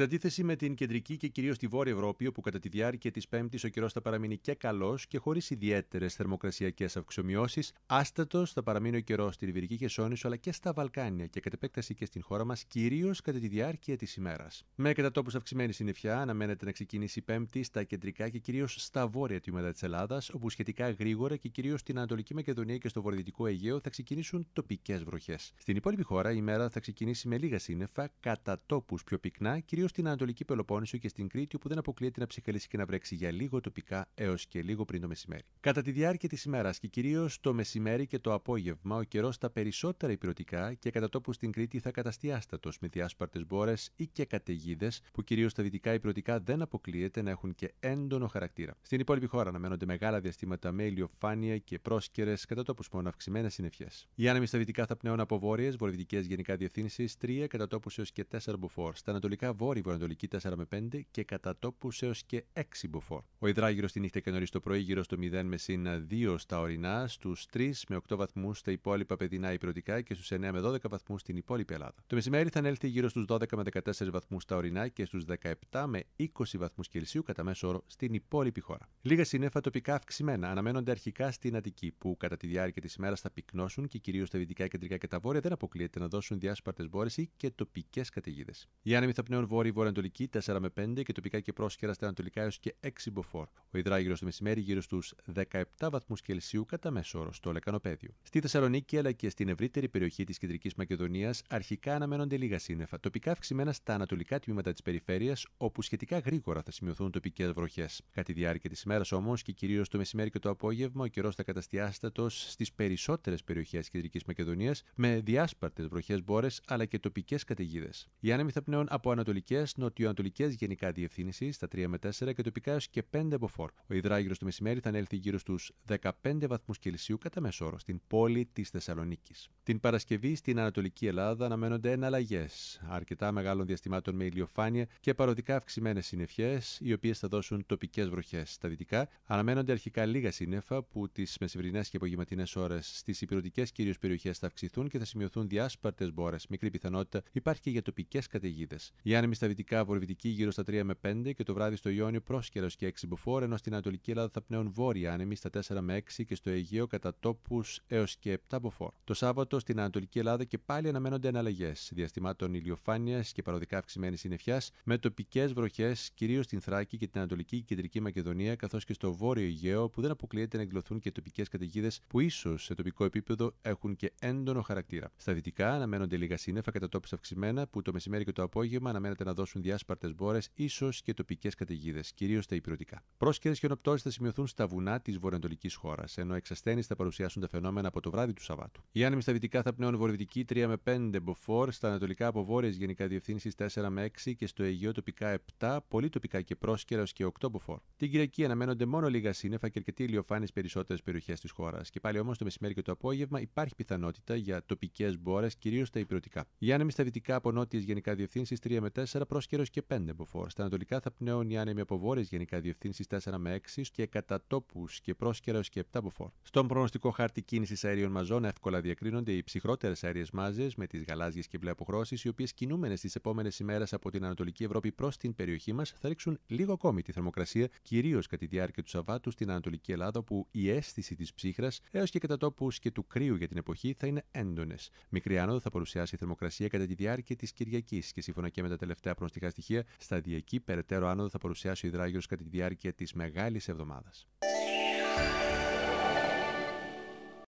Σε αντίθεση με την κεντρική και κυρίως τη βόρεια Ευρώπη, όπου κατά τη διάρκεια της Πέμπτης ο καιρός θα παραμείνει και καλός και χωρίς ιδιαίτερες θερμοκρασιακές αυξομοιώσεις, άστατος θα παραμείνει ο καιρός στη Λιβυρική Χεσόνησο αλλά και στα Βαλκάνια και κατ' επέκταση και στην χώρα μας, κυρίως κατά τη διάρκεια της ημέρας. Με κατατόπου αυξημένη συννεφιά, αναμένεται να ξεκινήσει η Πέμπτη στα κεντρικά και κυρίως στα βόρεια τμήματα της Ελλάδας, όπου σχετικά γρήγορα και κυρίως στην Ανατολική Μακεδονία και στο Βορειοδυτικό Αιγαίο θα ξεκινήσουν τοπικές βροχές. Στην υπόλοιπη χώρα η μέρα θα ξεκινήσει με λίγα σύννεφα, κατά τόπους πιο πυκνά, κυρίως στην Ανατολική Πελοπόννησο και στην Κρήτη, όπου δεν αποκλείεται να ψυχαλίσει και να βρέξει για λίγο τοπικά έως και λίγο πριν το μεσημέρι. Κατά τη διάρκεια της ημέρας και κυρίως το μεσημέρι και το απόγευμα, ο καιρός στα περισσότερα υπηρετικά και κατά τόπου στην Κρήτη θα καταστεί άστατος με διάσπαρτες μπόρες ή και καταιγίδες, που κυρίως στα δυτικά υπηρετικά δεν αποκλείεται να έχουν και έντονο χαρακτήρα. Στην υπόλοιπη χώρα αναμένονται μεγάλα διαστήματα με ηλιοφάνεια και πρόσκαιρες κατά τόπου μόνο αυξημένες συννεφιές. Οι άνεμοι στα δυτικά θα πνέουν από βόρειες, βορειοδυτικές γενικά διευθύνσεις 3 κατά τόπου έως και 4 μποφόρ. Στα ανατολικά βόρεια βορειοανατολική 4 με 5 και κατά τόπους έως και 6 μποφόρ. Ο υδράγυρος τη νύχτα και νωρίς το πρωί γύρω στο 0 με συν 2 στα ορεινά, στους 3 με 8 βαθμούς στα υπόλοιπα παιδινά υπηρετικά και στους 9 με 12 βαθμούς στην υπόλοιπη Ελλάδα. Το μεσημέρι θα ανέλθει γύρω στους 12 με 14 βαθμούς στα ορεινά και στους 17 με 20 βαθμούς Κελσίου κατά μέσο όρο στην υπόλοιπη χώρα. Λίγα συνέφα τοπικά αυξημένα αναμένονται αρχικά στην Αττική, που κατά τη διάρκεια της ημέρας θα πυκνώσουν και κυρίως στα δυτικά, κεντρικά και τα βόρεια δεν αποκλείεται να δώσουν διάσπαρτες μπόρε και τοπικές καταιγίδες. Οι άνεμοι θα πνέουν βόρειο-βορειοανατολική 4 με 5 και τοπικά και πρόσκαιρα στα ανατολικά έως και 6 μποφόρ. Ο υδράγυρος το μεσημέρι γύρω στους 17 βαθμούς Κελσίου κατά μέσο όρο στο λεκανοπέδιο. Στη Θεσσαλονίκη αλλά και στην ευρύτερη περιοχή της Κεντρικής Μακεδονίας αρχικά αναμένονται λίγα σύννεφα, τοπικά αυξημένα στα ανατολικά τμήματα της περιφέρειας, όπου σχετικά γρήγορα θα σημειωθούν τοπικές βροχές. Κατά τη διάρκεια της ημέρας όμως και κυρίως το μεσημέρι και το απόγευμα, ο καιρός θα καταστιάστατο στις περισσότερες περιοχές Κεντρικής Μακεδονίας με διάσπαρτες βροχές μπόρες αλλά και τοπικές καταιγίδες. Οι άνεμοι θα πνέουν από ανατολική κεντρικέ, νοτιοανατολικές γενικά διευθύνσει στα 3 με 4 και τοπικά έως και 5 από Ο υδράγυρος το μεσημέρι θα ανέλθει γύρω στους 15 βαθμούς Κελσίου κατά μέσο όρο στην πόλη της Θεσσαλονίκης. Την Παρασκευή στην Ανατολική Ελλάδα αναμένονται εναλλαγές αρκετά μεγάλων διαστημάτων με ηλιοφάνεια και παροδικά αυξημένες συννεφιές, οι οποίες θα δώσουν τοπικές βροχές. Στα δυτικά αναμένονται αρχικά λίγα σύννεφα που τις μεσημερινές και απογευματινές ώρες στις υπηρετικές κυρίως περιοχές θα αυξηθούν και θα σημειωθούν διάσπαρτες μπόρες. Μικρή πιθανότητα υπάρχει και για τοπικές καταιγίδες. Οι άνεμοι στα δυτικά βορειοδυτική γύρω στα 3 με 5 και το βράδυ στο Ιόνιο πρόσκαιρο και 6 μποφόρ, ενώ στην Ανατολική Ελλάδα θα πνέουν βόρεια άνεμοι στα 4 με 6 και στο Αιγαίο κατά τόπους έως και 7 μποφόρ. Το Σάββατο στην Ανατολική Ελλάδα και πάλι αναμένονται αναλλαγέ διαστημάτων ηλιοφάνειας και παροδικά αυξημένη συννεφιά με τοπικές βροχές κυρίως στην Θράκη και την Ανατολική και Κεντρική Μακεδονία καθώς και στο Βόρειο Αιγαίο που δεν αποκλείεται να εκδηλωθούν και τοπικές καταιγίδες που ίσως σε τοπικό επίπεδο έχουν και έντονο χαρακτήρα. Στα δυτικά αναμένονται λίγα σύννεφα κατά τόπους αυξημένα που το μεσημέρι και το απόγευμα αναμένεται να δώσουν διάσπαρτες μπόρες, ίσως και τοπικές καταιγίδες, κυρίως τα υπηρετικά. Πρόσκαιρες χιονοπτώσει θα σημειωθούν στα βουνά της βορειοανατολικής χώρας, ενώ εξασθένει θα παρουσιάσουν τα φαινόμενα από το βράδυ του Σαββάτου. Οι άνεμοι στα δυτικά θα πνέουν βορειοδυτική 3 με 5 μποφόρ, στα ανατολικά από βόρειες γενικά διευθύνσεις 4 με 6 και στο Αιγαίο τοπικά 7, πολύ τοπικά και πρόσκαιρα και 8 μποφόρ. Την Κυριακή αναμένονται μόνο λίγα σύννεφα και αρκετή ηλιοφάνεια περισσότερες περιοχές της χώρας. Και πάλι όμως το μεσημέρι και το απόγευμα υπάρχει πιθανότητα για τοπικές μπόρες, κυρίως τα υπηρετικά. Οι άνεμοι στα από νότιες γενικά διευθύνσεις 3 με 4 πρόσκαιρο και 5 μποφόρ. Στα ανατολικά θα πνέουν οι άνεμοι από βόρειες γενικά διευθύνσεις 4 με 6 και κατά τόπους και πρόσκαιρο και 7 μποφόρ. Στον προγνωστικό χάρτη κίνησης αερίων μαζών εύκολα διακρίνονται οι ψυχρότερες αέριες μάζες με τις γαλάζιες και μπλε αποχρώσεις, οι οποίες κινούμενες τις επόμενες ημέρες από την Ανατολική Ευρώπη προς την περιοχή μας θα ρίξουν λίγο ακόμη τη θερμοκρασία, κυρίως κατά τη διάρκεια του Σαββάτου στην Ανατολική Ελλάδα, που η αίσθηση της ψύχρας έως και κατά τόπους και του κρύου για την εποχή θα είναι έντονες. Μικρή άνοδο θα παρουσιάσει η θερμοκρασία κατά τη διάρκεια της Κυριακής και σύμφωνα και με τα τελευταία τελευταία προνοστικά στοιχεία, σταδιακή περαιτέρω άνοδο θα παρουσιάσει ο υδράγιο κατά τη διάρκεια της μεγάλης εβδομάδας.